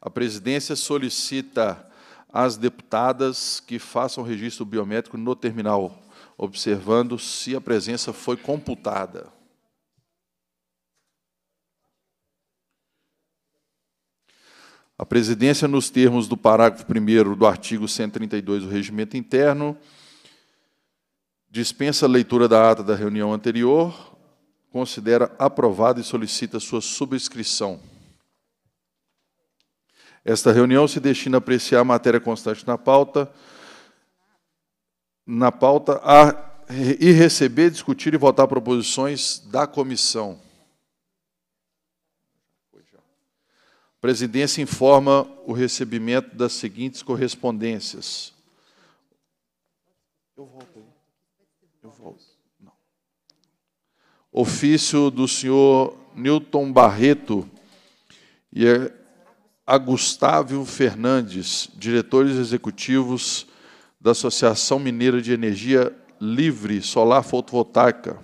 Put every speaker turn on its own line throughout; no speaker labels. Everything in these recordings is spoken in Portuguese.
A presidência solicita às deputadas que façam registro biométrico no terminal, observando se a presença foi computada. A presidência, nos termos do parágrafo 1 do artigo 132 do Regimento Interno, dispensa a leitura da ata da reunião anterior, considera aprovada e solicita sua subscrição. Esta reunião se destina a apreciar a matéria constante na pauta, na pauta a, e receber, discutir e votar proposições da comissão. A presidência informa o recebimento das seguintes correspondências. Eu volto. Eu volto. Não. Ofício do senhor Newton Barreto e é a Gustavo Fernandes, diretores executivos da Associação Mineira de Energia Livre Solar Fotovoltaica,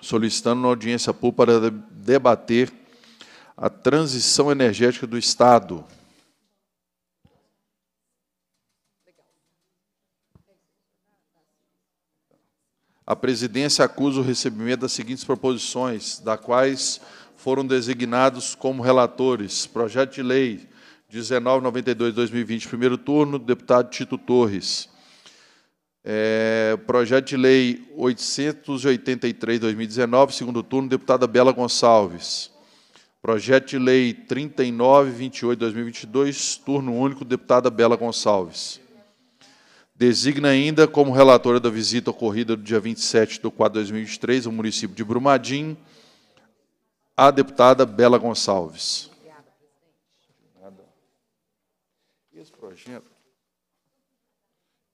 solicitando uma audiência pública para debater a transição energética do Estado. A presidência acusa o recebimento das seguintes proposições, da quais foram designados como relatores. Projeto de lei 1992-2020, primeiro turno, deputado Tito Torres. É, projeto de lei 883-2019, segundo turno, deputada Bela Gonçalves. Projeto de lei 3928-2022, turno único, deputada Bela Gonçalves. Designa ainda como relatora da visita ocorrida no dia 27 de 4 de 2023 ao município de Brumadinho, a deputada Bela Gonçalves. Nada. Esse projeto,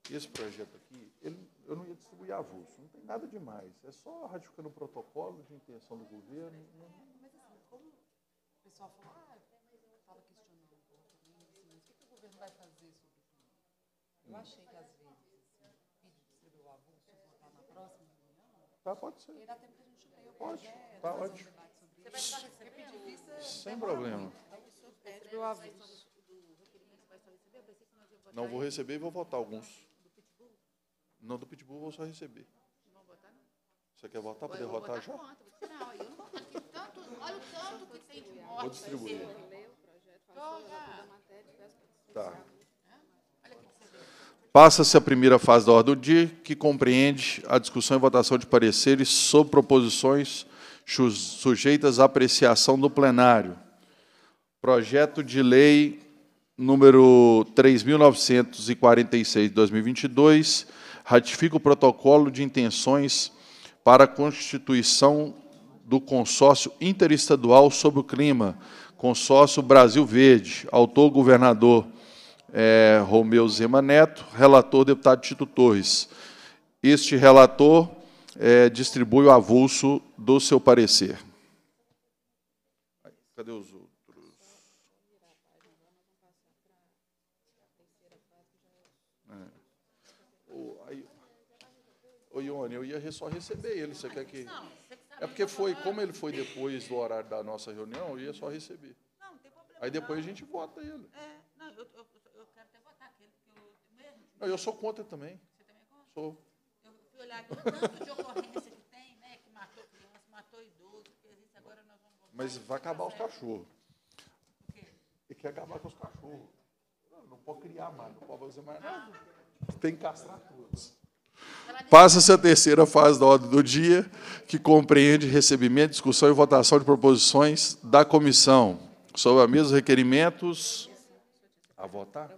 esse projeto aqui, ele, eu não ia distribuir avulso, não tem nada demais. É só ratificando o protocolo de intenção do
governo. Mas assim, como o pessoal falou, ah, estava questionando, mas o
que o governo vai fazer sobre isso? Eu achei que às vezes assim, pediu distribuir o avulso, votar na próxima reunião. Tá, pode ser. Pode, tá ótimo. Sem problema. Não
vou receber e vou votar alguns. Não, do Pitbull vou só receber. Você quer votar para derrotar já? eu
não vou tanto, olha o tanto que tem de morte. Vou distribuir.
Tá. Passa-se a primeira fase da ordem do dia, que compreende a discussão e votação de pareceres sobre proposições sujeitas à apreciação do plenário. Projeto de lei número 3946 de 2022 ratifica o protocolo de intenções para a constituição do consórcio interestadual sobre o clima, consórcio Brasil Verde, autor governador é, Romeu Zema Neto, relator deputado Tito Torres. Este relator é, distribui o avulso do seu parecer. Cadê os outros? É. Ô, Ione, eu ia só receber ele. Você quer que. É porque foi, como ele foi depois do horário da nossa reunião, eu ia só receber. Não, não
tem problema. Aí depois a gente
vota ele.
É, não, eu, eu, eu quero até votar aquele, porque eu
Não, eu sou contra também. Você também é contra? Sou
olhar aqui, tanto de ocorrência que tem, né? Que matou criança, matou
idoso, agora nós vamos Mas vai acabar os cachorros. O quê? E quer acabar com os cachorros. Não, pode criar mais, não pode fazer mais nada. Tem que castrar todos. Passa-se a terceira fase da ordem do dia, que compreende recebimento, discussão e votação de proposições da comissão sobre a mesma requerimentos. A votar?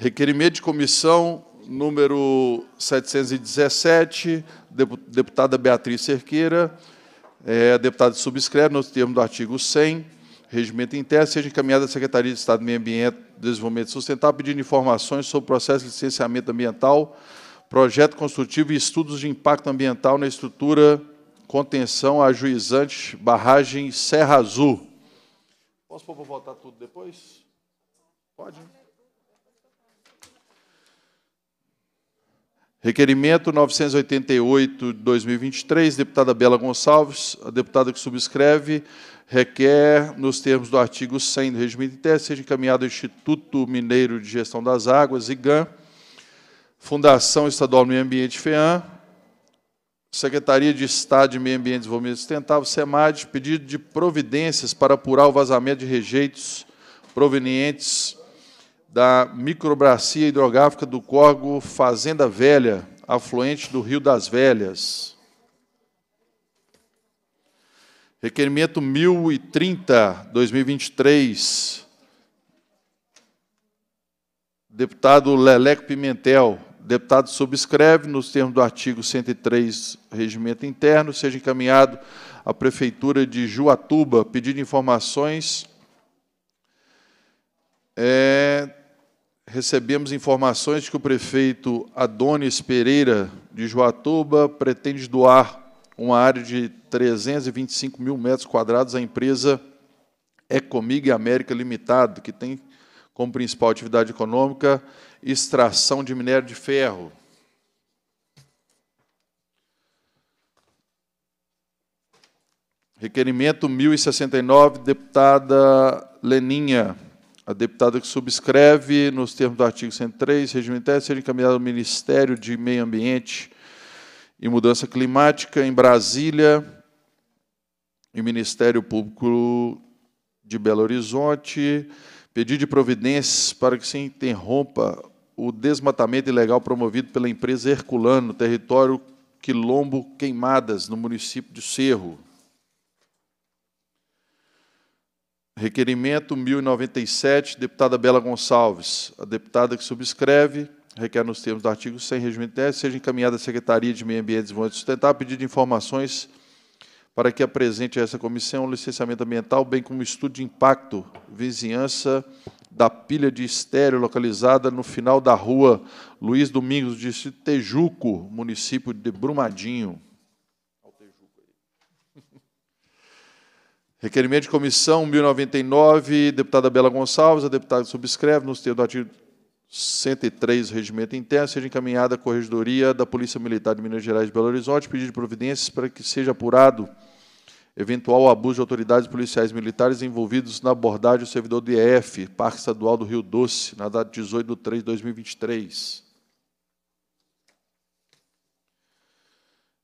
Requerimento de comissão número 717, deputada Beatriz Cerqueira, é, deputada subscreve, nos termos do artigo 100, regimento interno, seja encaminhada à Secretaria de Estado do Meio Ambiente e Desenvolvimento Sustentável, pedindo informações sobre o processo de licenciamento ambiental, projeto construtivo e estudos de impacto ambiental na estrutura contenção ajuizante barragem Serra Azul. Posso voltar tudo depois? Pode, hein? Requerimento 988 de 2023, deputada Bela Gonçalves, a deputada que subscreve, requer, nos termos do artigo 100 do regimento interno, seja encaminhado ao Instituto Mineiro de Gestão das Águas, IGAM, Fundação Estadual do Meio Ambiente, FEAM, Secretaria de Estado de Meio Ambiente e Desenvolvimento Sustentável, SEMAD, pedido de providências para apurar o vazamento de rejeitos provenientes da microbracia hidrográfica do corgo Fazenda Velha, afluente do Rio das Velhas. Requerimento 1030, 2023. Deputado Leleco Pimentel. Deputado subscreve, nos termos do artigo 103, Regimento Interno, seja encaminhado à Prefeitura de Juatuba, pedido informações é, recebemos informações de que o prefeito Adonis Pereira de Joatuba pretende doar uma área de 325 mil metros quadrados à empresa Ecomig América Limitado, que tem como principal atividade econômica extração de minério de ferro. Requerimento 1069, deputada Leninha. A deputada que subscreve, nos termos do artigo 103, interno, seja encaminhada ao Ministério de Meio Ambiente e Mudança Climática em Brasília e Ministério Público de Belo Horizonte, pedir de providências para que se interrompa o desmatamento ilegal promovido pela empresa Herculano, território Quilombo Queimadas, no município de Cerro, Requerimento 1097, deputada Bela Gonçalves. A deputada que subscreve requer nos termos do artigo 100, regimento 10, seja encaminhada à Secretaria de Meio Ambiente e Desenvolvimento Sustentável pedido de informações para que apresente a essa comissão o licenciamento ambiental, bem como estudo de impacto, vizinhança da pilha de estéreo localizada no final da rua Luiz Domingos, de Tejuco, município de Brumadinho. Requerimento de comissão 1099, deputada Bela Gonçalves, a deputada subscreve, nos termos do artigo 103 do Regimento Interno, seja encaminhada à Corregedoria da Polícia Militar de Minas Gerais de Belo Horizonte, pedido de providências para que seja apurado eventual abuso de autoridades policiais militares envolvidos na abordagem do servidor do IEF, Parque Estadual do Rio Doce, na data 18 de 3 de 2023.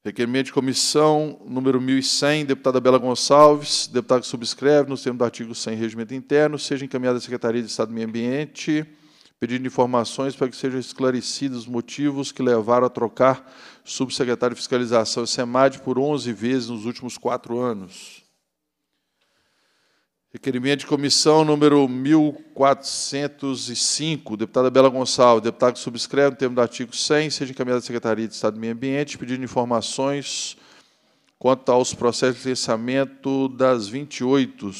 Requerimento de comissão número 1100, deputada Bela Gonçalves, deputado que subscreve, nos termos do artigo 100, regimento interno, seja encaminhada à Secretaria de Estado do Meio Ambiente, pedindo informações para que sejam esclarecidos os motivos que levaram a trocar subsecretário de Fiscalização e SEMAD por 11 vezes nos últimos quatro anos. Requerimento de comissão número 1405, deputada Bela Gonçalves, deputado que subscreve no termo do artigo 100, seja encaminhado à Secretaria de Estado do Meio Ambiente, pedindo informações quanto aos processos de licenciamento das 28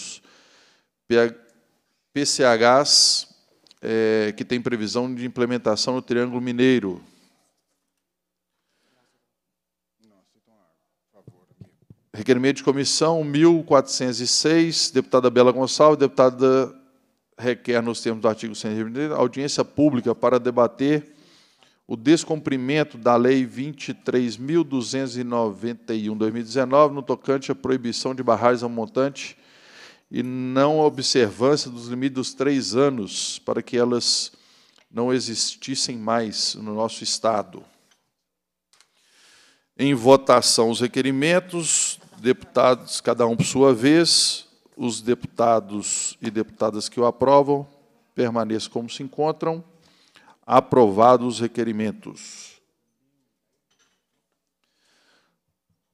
PCHs é, que têm previsão de implementação no Triângulo Mineiro. Requerimento de comissão 1406, deputada Bela Gonçalves, deputada requer, nos termos do artigo 123, audiência pública para debater o descumprimento da Lei 23.291-2019, no tocante à proibição de barragens ao montante e não observância dos limites dos três anos para que elas não existissem mais no nosso Estado. Em votação, os requerimentos. Deputados, cada um por sua vez. Os deputados e deputadas que o aprovam permaneçam como se encontram. Aprovados os requerimentos.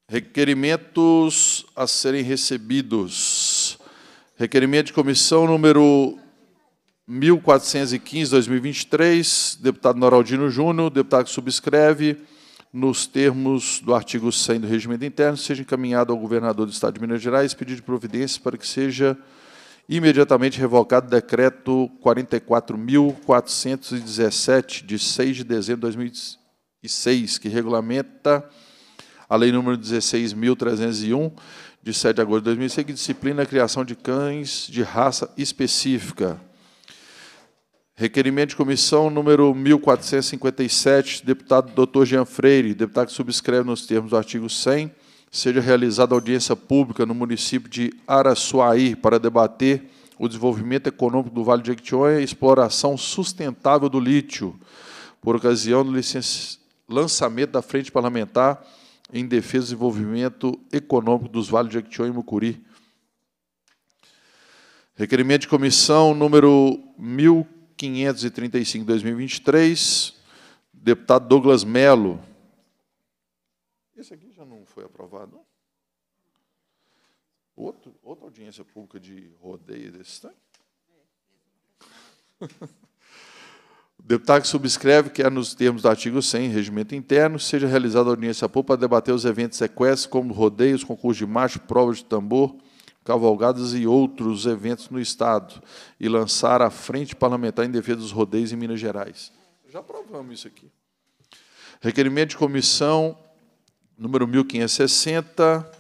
Requerimentos a serem recebidos. Requerimento de comissão número 1415, 2023, deputado Noraldino Júnior, deputado que subscreve nos termos do artigo 100 do Regimento Interno, seja encaminhado ao governador do Estado de Minas Gerais pedido de providência para que seja imediatamente revocado o decreto 44.417, de 6 de dezembro de 2006, que regulamenta a Lei Número 16.301, de 7 de agosto de 2006, que disciplina a criação de cães de raça específica. Requerimento de comissão número 1457, deputado Dr. Jean Freire, deputado que subscreve nos termos do artigo 100, seja realizada audiência pública no município de Araçuaí para debater o desenvolvimento econômico do Vale de Jequitinhonha e exploração sustentável do lítio, por ocasião do lançamento da Frente Parlamentar em Defesa e Desenvolvimento Econômico dos Vales de Jequitinhonha e Mucuri. Requerimento de comissão número 1457. 535 2023, deputado Douglas Melo. Esse aqui já não foi aprovado, Outro, outra audiência pública de rodeio desse tanque? O deputado que subscreve que, é nos termos do artigo 100, regimento interno, seja realizada audiência pública para debater os eventos sequestros, como rodeios, concurso de macho, provas de tambor, cavalgadas e outros eventos no Estado e lançar a Frente Parlamentar em Defesa dos Rodeios em Minas Gerais. Já provamos isso aqui. Requerimento de comissão número 1560,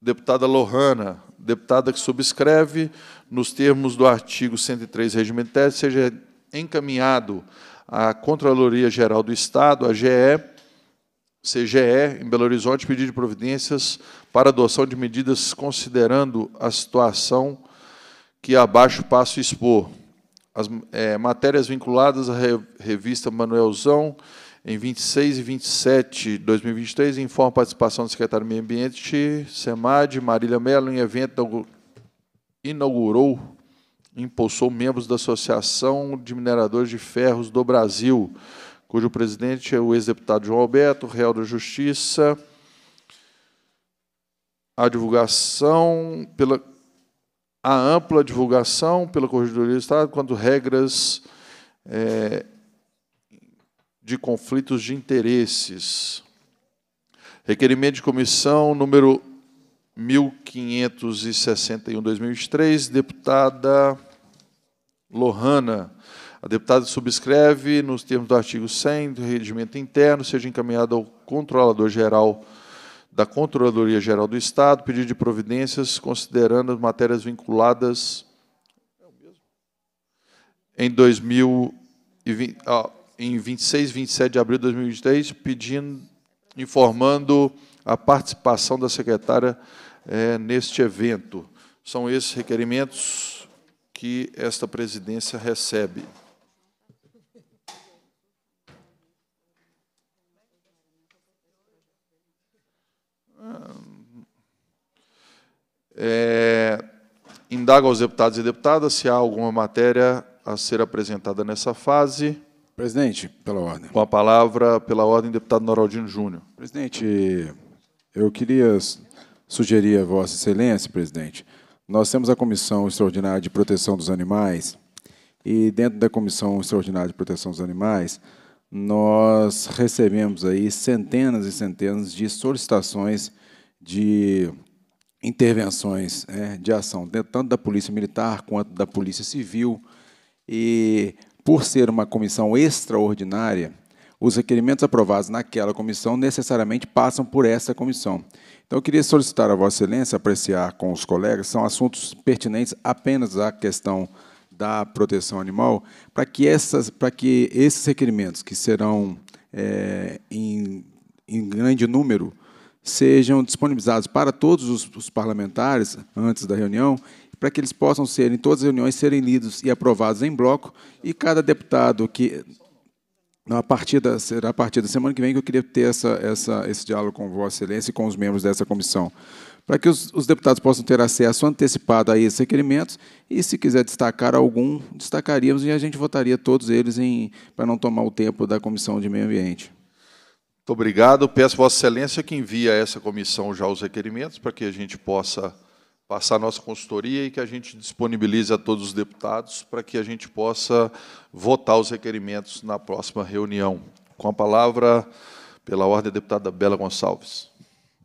deputada Lohana, deputada que subscreve, nos termos do artigo 103, regimento seja encaminhado à Controladoria Geral do Estado, a GE, CGE, em Belo Horizonte, pedir de providências para adoção de medidas considerando a situação que abaixo passo a expor. As é, matérias vinculadas à revista Manuelzão, em 26 e 27 de 2023, informa a participação do secretário do Meio Ambiente, SEMAD, Marília Mello, em evento inaugurou, impulsou membros da Associação de Mineradores de Ferros do Brasil, cujo presidente é o ex-deputado João Alberto, réu da Justiça. A divulgação pela a ampla divulgação pela Corregedoria do Estado quanto regras é, de conflitos de interesses. Requerimento de comissão número 1561 2003, deputada Lohana a deputada subscreve, nos termos do artigo 100 do Regimento Interno, seja encaminhada ao Controlador-Geral da Controladoria Geral do Estado, pedido de providências, considerando as matérias vinculadas em 2020, em 26 e 27 de abril de 2023, pedindo, informando a participação da secretária é, neste evento. São esses requerimentos que esta presidência recebe. É, indaga aos deputados e deputadas se há alguma matéria a ser apresentada nessa fase. Presidente, pela ordem. Com a palavra, pela ordem, deputado Noraldino Júnior.
Presidente, eu queria sugerir a Vossa Excelência, presidente, nós temos a Comissão Extraordinária de Proteção dos Animais, e dentro da Comissão Extraordinária de Proteção dos Animais, nós recebemos aí centenas e centenas de solicitações de intervenções né, de ação, tanto da Polícia Militar quanto da Polícia Civil. E, por ser uma comissão extraordinária, os requerimentos aprovados naquela comissão necessariamente passam por essa comissão. Então, eu queria solicitar a Vossa Excelência apreciar com os colegas, são assuntos pertinentes apenas à questão da proteção animal, para que, essas, para que esses requerimentos, que serão é, em, em grande número, sejam disponibilizados para todos os, os parlamentares antes da reunião, para que eles possam ser, em todas as reuniões, serem lidos e aprovados em bloco, e cada deputado que a partir da, será a partir da semana que vem que eu queria ter essa, essa, esse diálogo com Vossa Excelência e com os membros dessa comissão. Para que os, os, deputados possam ter acesso antecipado a esses requerimentos e, se quiser destacar algum, destacaríamos e a gente votaria todos eles em, para não tomar o tempo da Comissão de Meio Ambiente.
Muito obrigado. Peço Vossa Excelência que envie a essa comissão já os requerimentos para que a gente possa passar a nossa consultoria e que a gente disponibilize a todos os deputados para que a gente possa votar os requerimentos na próxima reunião. Com a palavra, pela ordem, a deputada Bela Gonçalves.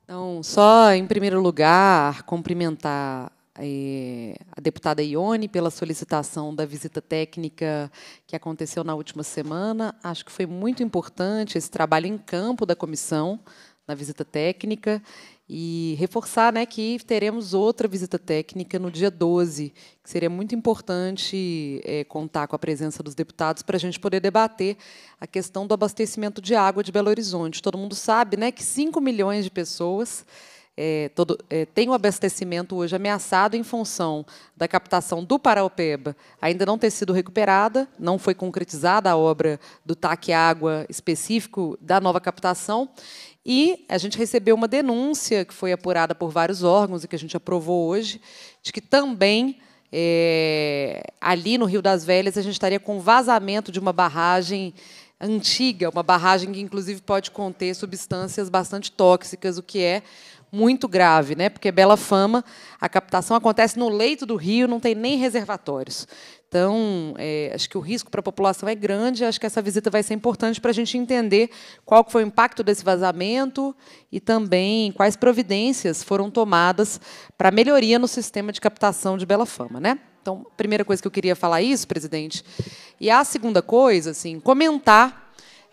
Então, só em primeiro lugar, cumprimentar é, a deputada Ione pela solicitação da visita técnica que aconteceu na última semana. Acho que foi muito importante esse trabalho em campo da comissão na visita técnica e reforçar né, que teremos outra visita técnica no dia 12, que seria muito importante é, contar com a presença dos deputados para a gente poder debater a questão do abastecimento de água de Belo Horizonte. Todo mundo sabe né, que 5 milhões de pessoas é, todo, é, tem o um abastecimento hoje ameaçado em função da captação do Paraopeba ainda não ter sido recuperada, não foi concretizada a obra do TAC Água específico da nova captação, e a gente recebeu uma denúncia que foi apurada por vários órgãos e que a gente aprovou hoje, de que também é, ali no Rio das Velhas a gente estaria com vazamento de uma barragem antiga, uma barragem que inclusive pode conter substâncias bastante tóxicas, o que é muito grave, né? Porque Bela Fama, a captação acontece no leito do rio, não tem nem reservatórios. Então, é, acho que o risco para a população é grande. Acho que essa visita vai ser importante para a gente entender qual foi o impacto desse vazamento e também quais providências foram tomadas para melhoria no sistema de captação de Bela Fama, né? Então, a primeira coisa que eu queria falar é isso, presidente. E a segunda coisa, assim, comentar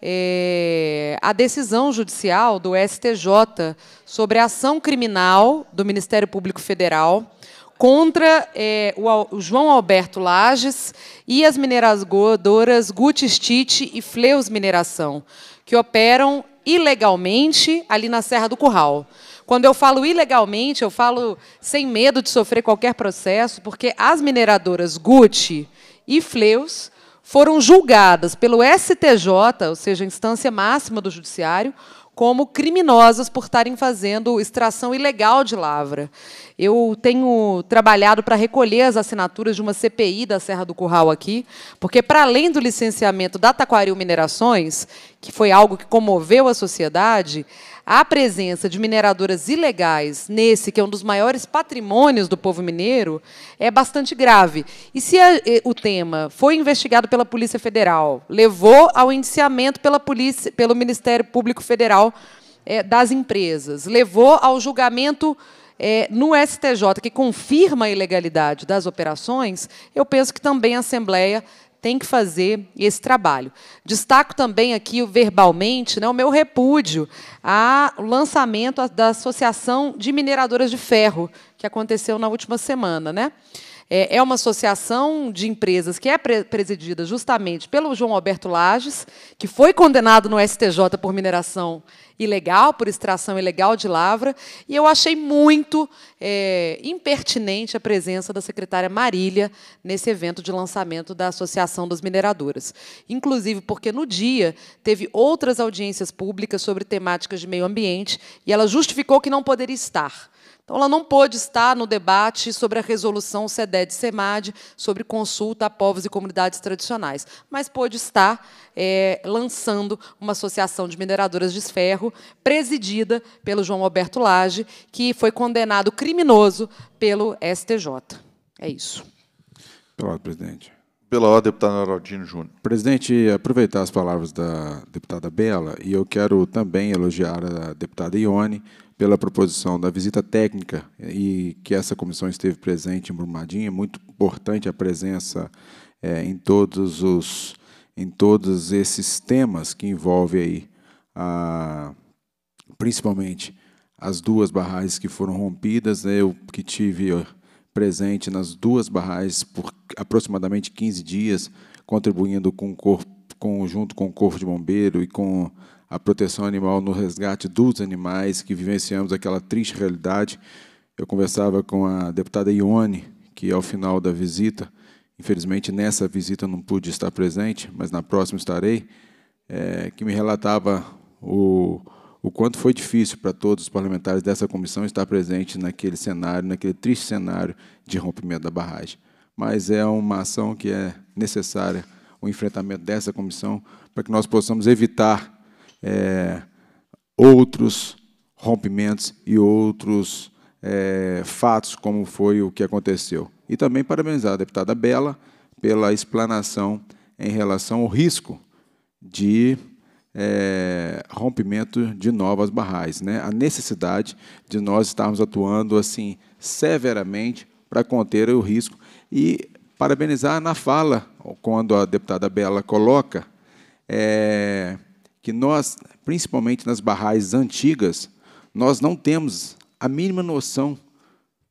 é, a decisão judicial do STJ sobre a ação criminal do Ministério Público Federal contra é, o, o, João Alberto Lages e as mineradoras Guti Tite e Fleus Mineração, que operam ilegalmente ali na Serra do Curral. Quando eu falo ilegalmente, eu falo sem medo de sofrer qualquer processo, porque as mineradoras Guti e Fleus foram julgadas pelo STJ, ou seja, a instância máxima do Judiciário, como criminosas por estarem fazendo extração ilegal de lavra. Eu tenho trabalhado para recolher as assinaturas de uma CPI da Serra do Curral aqui, porque, para além do licenciamento da Taquaril Minerações, que foi algo que comoveu a sociedade, a presença de mineradoras ilegais nesse, que é um dos maiores patrimônios do povo mineiro, é bastante grave. E se a, o tema foi investigado pela Polícia Federal, levou ao indiciamento pela polícia, pelo Ministério Público Federal é, das empresas, levou ao julgamento é, no STJ, que confirma a ilegalidade das operações, eu penso que também a Assembleia tem que fazer esse trabalho. Destaco também aqui verbalmente né, o meu repúdio ao lançamento da Associação de Mineradoras de Ferro, que aconteceu na última semana. Né? É, é uma associação de empresas que é presidida justamente pelo João Alberto Lages, que foi condenado no STJ por mineração ilegal, por extração ilegal de lavra, e eu achei muito é, impertinente a presença da secretária Marília nesse evento de lançamento da Associação das Mineradoras. Inclusive porque no dia teve outras audiências públicas sobre temáticas de meio ambiente e ela justificou que não poderia estar. Então, ela não pôde estar no debate sobre a resolução SEDED-SEMAD, sobre consulta a povos e comunidades tradicionais, mas pôde estar é, lançando uma associação de mineradoras de ferro, presidida pelo João Alberto Lage, que foi condenado criminoso pelo STJ. É isso.
Obrigado, presidente. Pela ordem, deputado Araldino Júnior. Presidente, aproveitar as palavras da deputada Bela, e eu quero também elogiar a deputada Ione pela proposição da visita técnica e que essa comissão esteve presente em Brumadinho. É muito importante a presença é, em todos os em todos esses temas que envolvem aí a, principalmente as duas barragens que foram rompidas. Né, eu que tive presente nas duas barragens por aproximadamente 15 dias, contribuindo com o corpo, com, junto com o Corpo de Bombeiro e com a proteção animal no resgate dos animais, que vivenciamos aquela triste realidade. Eu conversava com a deputada Ione, que ao final da visita, infelizmente nessa visita não pude estar presente, mas na próxima estarei, é, que me relatava o, o quanto foi difícil para todos os parlamentares dessa comissão estar presentes naquele cenário, naquele triste cenário de rompimento da barragem. Mas é uma ação que é necessária, o enfrentamento dessa comissão, para que nós possamos evitar é, outros rompimentos e outros é, fatos, como foi o que aconteceu. E também parabenizar a deputada Bela pela explanação em relação ao risco de é, rompimento de novas barragens, né? a necessidade de nós estarmos atuando assim severamente para conter o risco e parabenizar na fala quando a deputada Bela coloca é, que nós, principalmente nas barragens antigas, nós não temos a mínima noção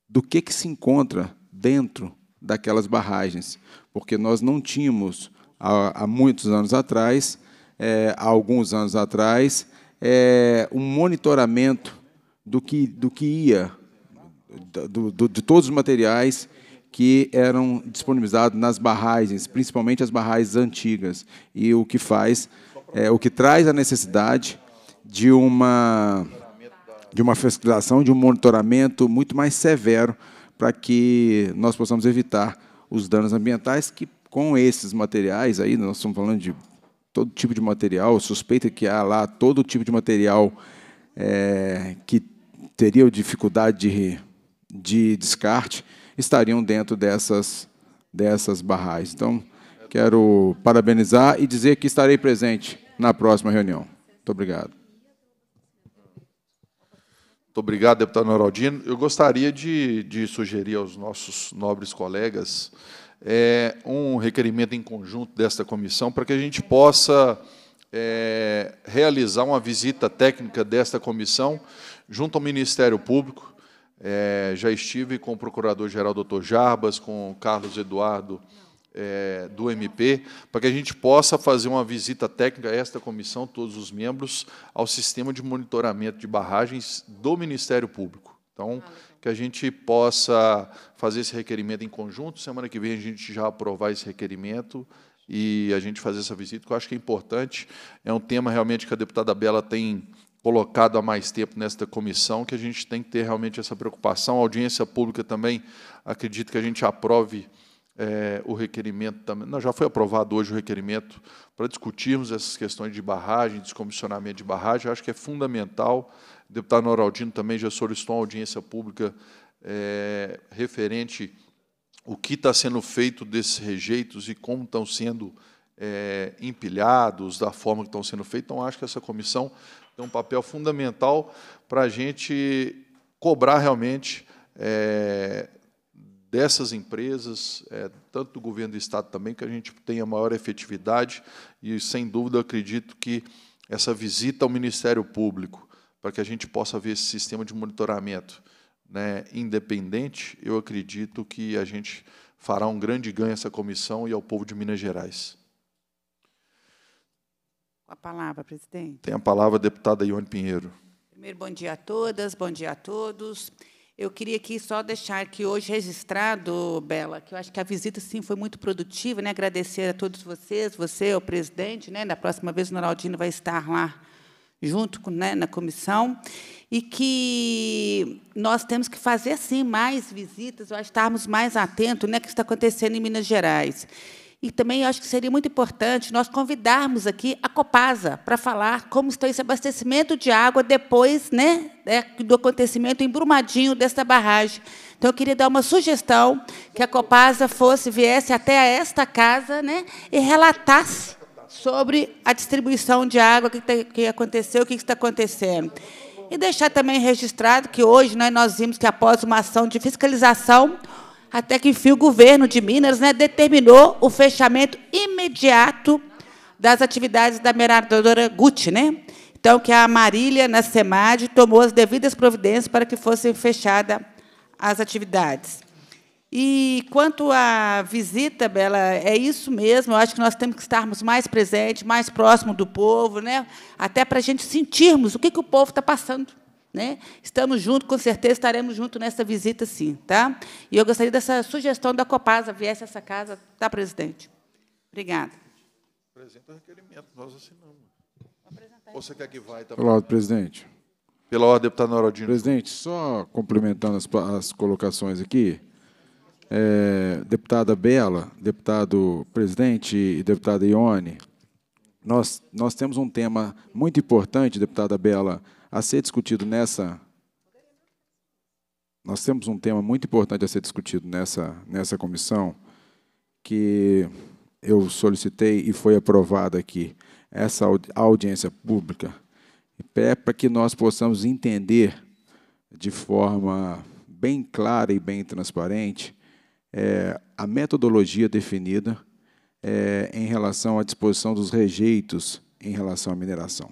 do que, que se encontra dentro daquelas barragens, porque nós não tínhamos há, há muitos anos atrás é, há alguns anos atrás, é, um monitoramento do que, do que ia, do, do, de todos os materiais que eram disponibilizados nas barragens, principalmente as barragens antigas, e o que faz, é, o que traz a necessidade de uma de uma fiscalização, de um monitoramento muito mais severo para que nós possamos evitar os danos ambientais que com esses materiais aí, nós estamos falando de todo tipo de material, suspeita que há lá todo tipo de material é, que teria dificuldade de, de descarte, estariam dentro dessas, dessas barragens. Então, quero parabenizar e dizer que estarei presente na próxima reunião. Muito obrigado. Muito obrigado, deputado Noraldino. Eu gostaria
de, de sugerir aos nossos nobres colegas é, um requerimento em conjunto desta comissão para que a gente possa é, realizar uma visita técnica desta comissão junto ao Ministério Público. É, já estive com o Procurador-Geral Dr. Jarbas, com o Carlos Eduardo é, do MP, para que a gente possa fazer uma visita técnica a esta comissão, todos os membros, ao sistema de monitoramento de barragens do Ministério Público. Então, ah, que a gente possa fazer esse requerimento em conjunto. Semana que vem a gente já aprovar esse requerimento e a gente fazer essa visita, que eu acho que é importante. É um tema realmente que a deputada Bela tem colocado há mais tempo nesta comissão, que a gente tem que ter realmente essa preocupação. A audiência pública também, acredito que a gente aprove é, o requerimento também. Não, já foi aprovado hoje o requerimento para discutirmos essas questões de barragem, descomissionamento de barragem. Eu acho que é fundamental o deputado Noraldino também já solicitou uma audiência pública é, referente o que está sendo feito desses rejeitos e como estão sendo é, empilhados, da forma que estão sendo feitos. Então, acho que essa comissão tem um papel fundamental para a gente cobrar realmente é, dessas empresas, é, tanto do governo do Estado também, que a gente tenha maior efetividade. E, sem dúvida, acredito que essa visita ao Ministério Público, para que a gente possa ver esse sistema de monitoramento né, independente, eu acredito que a gente fará um grande ganho a essa comissão e ao povo de Minas Gerais.
Com a palavra, presidente.
Tem a palavra a deputada Ione Pinheiro.
Primeiro, bom dia a todas, bom dia a todos. Eu queria aqui só deixar que hoje registrado, Bela, que eu acho que a visita sim foi muito produtiva, né? Agradecer a todos vocês, você, o presidente, né? Na próxima vez o Noraldino vai estar lá junto com, né, na comissão, e que nós temos que fazer, assim mais visitas, ou estarmos mais atentos né, ao que está acontecendo em Minas Gerais. E também acho que seria muito importante nós convidarmos aqui a Copasa para falar como está esse abastecimento de água depois né, né, do acontecimento embrumadinho desta barragem. Então, eu queria dar uma sugestão que a Copasa fosse, viesse até esta casa né, e relatasse sobre a distribuição de água que, tá, que aconteceu, o que está acontecendo. E deixar também registrado que hoje né, nós vimos que, após uma ação de fiscalização, até que enfim o governo de Minas né, determinou o fechamento imediato das atividades da mineradora Guti. Né? Então, que a Marília, na SEMAD, tomou as devidas providências para que fossem fechadas as atividades. E quanto à visita, Bela, é isso mesmo. Eu acho que nós temos que estarmos mais presentes, mais próximos do povo, né? até para a gente sentirmos o que, que o povo está passando. Né? Estamos juntos, com certeza estaremos juntos nessa visita, sim. Tá? E eu gostaria dessa sugestão da Copasa, viesse a essa casa, tá, presidente?
Obrigada. Apresenta o requerimento, nós assinamos. Ou você quer que vá
também? ordem, presidente.
Pela ordem, deputado Norodino. Presidente, só
complementando as, as colocações aqui, é, deputada Bela, deputado presidente e deputada Ione, nós, nós temos um tema muito importante, deputada Bela, a ser discutido nessa. Nós temos um tema muito importante a ser discutido nessa, nessa comissão, que eu solicitei e foi aprovada aqui, essa audiência pública, é para que nós possamos entender de forma bem clara e bem transparente é, a metodologia definida é, em relação à disposição dos rejeitos em relação à mineração.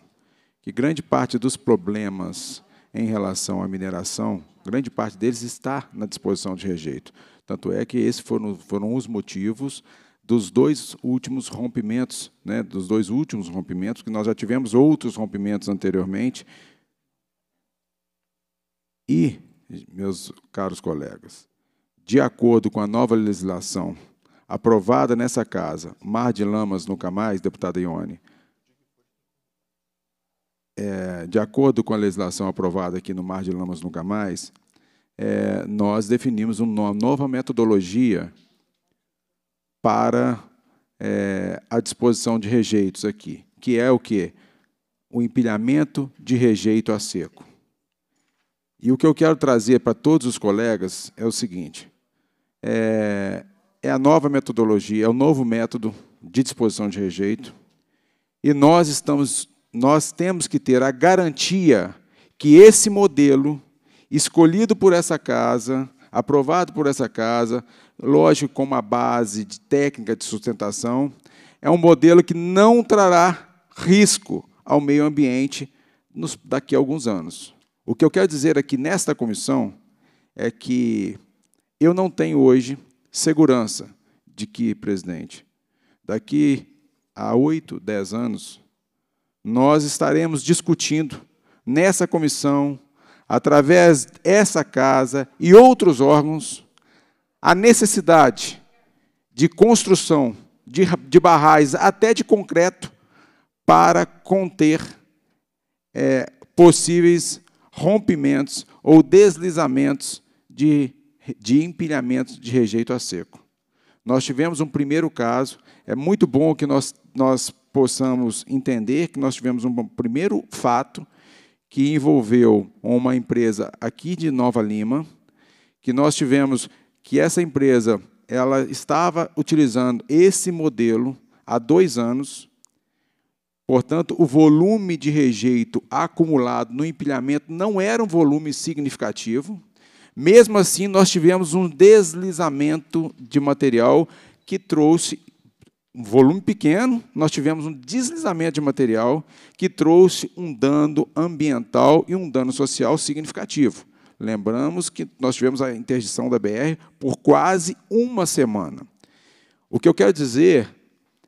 Que grande parte dos problemas em relação à mineração, grande parte deles está na disposição de rejeito. Tanto é que esses foram, foram os motivos dos dois últimos rompimentos, né, dos dois últimos rompimentos, que nós já tivemos outros rompimentos anteriormente. E, meus caros colegas, de acordo com a nova legislação aprovada nessa casa, Mar de Lamas Nunca Mais, deputada Ione, é, de acordo com a legislação aprovada aqui no Mar de Lamas Nunca Mais, é, nós definimos uma nova metodologia para é, a disposição de rejeitos aqui, que é o que? O empilhamento de rejeito a seco. E o que eu quero trazer para todos os colegas é o seguinte: é, é a nova metodologia, é o novo método de disposição de rejeito. E nós estamos, nós temos que ter a garantia que esse modelo escolhido por essa casa, aprovado por essa casa, lógico com uma base de técnica de sustentação, é um modelo que não trará risco ao meio ambiente nos, daqui a alguns anos. O que eu quero dizer aqui nesta comissão é que eu não tenho hoje segurança de que, presidente, daqui a oito, dez anos, nós estaremos discutindo nessa comissão, através dessa casa e outros órgãos, a necessidade de construção de, de barrais, até de concreto, para conter é, possíveis rompimentos ou deslizamentos de de empilhamento de rejeito a seco. Nós tivemos um primeiro caso, é muito bom que nós, nós possamos entender que nós tivemos um primeiro fato que envolveu uma empresa aqui de Nova Lima, que nós tivemos que essa empresa ela estava utilizando esse modelo há dois anos. Portanto, o volume de rejeito acumulado no empilhamento não era um volume significativo. Mesmo assim, nós tivemos um deslizamento de material que trouxe um volume pequeno, nós tivemos um deslizamento de material que trouxe um dano ambiental e um dano social significativo. Lembramos que nós tivemos a interdição da BR por quase uma semana. O que eu quero dizer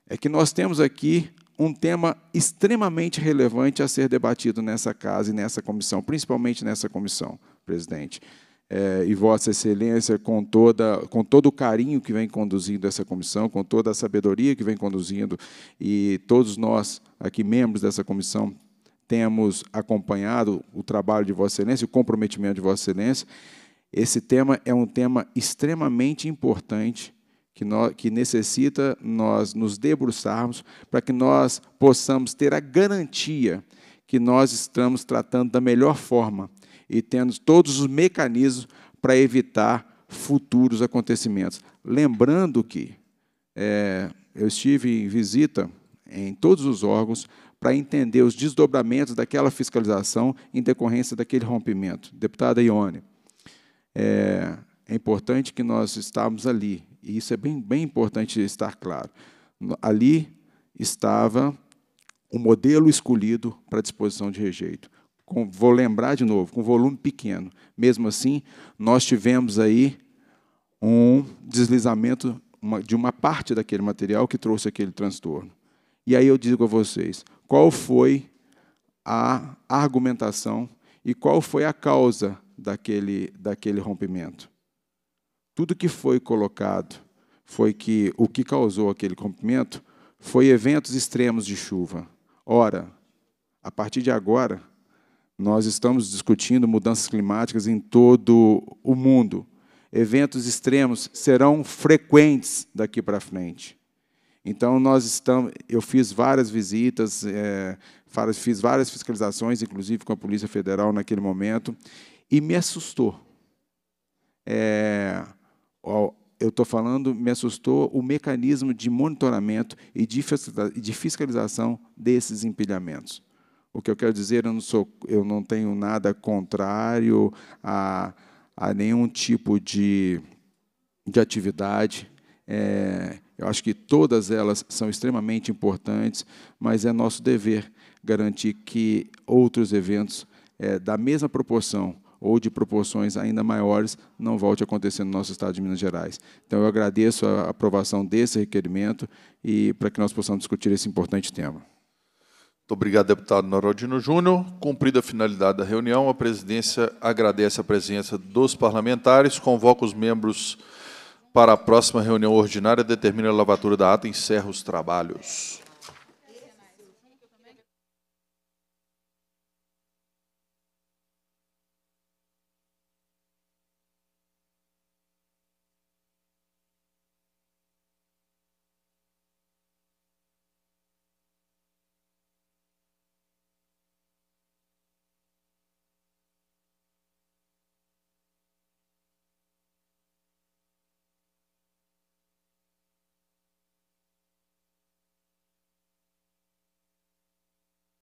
é que nós temos aqui um tema extremamente relevante a ser debatido nessa casa e nessa comissão, principalmente nessa comissão, presidente é, e Vossa Excelência, com, toda, com todo o carinho que vem conduzindo essa comissão, com toda a sabedoria que vem conduzindo, e todos nós aqui, membros dessa comissão, temos acompanhado o trabalho de Vossa Excelência, o comprometimento de Vossa Excelência. Esse tema é um tema extremamente importante que, nós, que necessita nós nos debruçarmos para que nós possamos ter a garantia que nós estamos tratando da melhor forma e tendo todos os mecanismos para evitar futuros acontecimentos. Lembrando que é, eu estive em visita em todos os órgãos para entender os desdobramentos daquela fiscalização em decorrência daquele rompimento. Deputada Ione, é, é importante que nós estávamos ali, e isso é bem, bem importante estar claro. Ali estava o modelo escolhido para disposição de rejeito com, vou lembrar de novo, com volume pequeno. Mesmo assim, nós tivemos aí um deslizamento de uma parte daquele material que trouxe aquele transtorno. E aí eu digo a vocês, qual foi a argumentação e qual foi a causa daquele, daquele rompimento? Tudo que foi colocado foi que o que causou aquele rompimento foi eventos extremos de chuva. Ora, a partir de agora, nós estamos discutindo mudanças climáticas em todo o mundo. Eventos extremos serão frequentes daqui para frente. Então nós estamos, eu fiz várias visitas, é, fiz várias fiscalizações, inclusive com a Polícia Federal naquele momento, e me assustou. É, ó, eu estou falando, me assustou o mecanismo de monitoramento e de fiscalização desses empilhamentos. O que eu quero dizer, eu não, sou, eu não tenho nada contrário a, a nenhum tipo de, de atividade. É, eu acho que todas elas são extremamente importantes, mas é nosso dever garantir que outros eventos é, da mesma proporção ou de proporções ainda maiores não volte a acontecer no nosso estado de Minas Gerais. Então eu agradeço a aprovação desse requerimento e para que nós possamos discutir esse importante tema.
Muito obrigado, deputado Norodino Júnior. Cumprida a finalidade da reunião, a presidência agradece a presença dos parlamentares, convoca os membros para a próxima reunião ordinária, determina a lavatura da ata e encerra os trabalhos.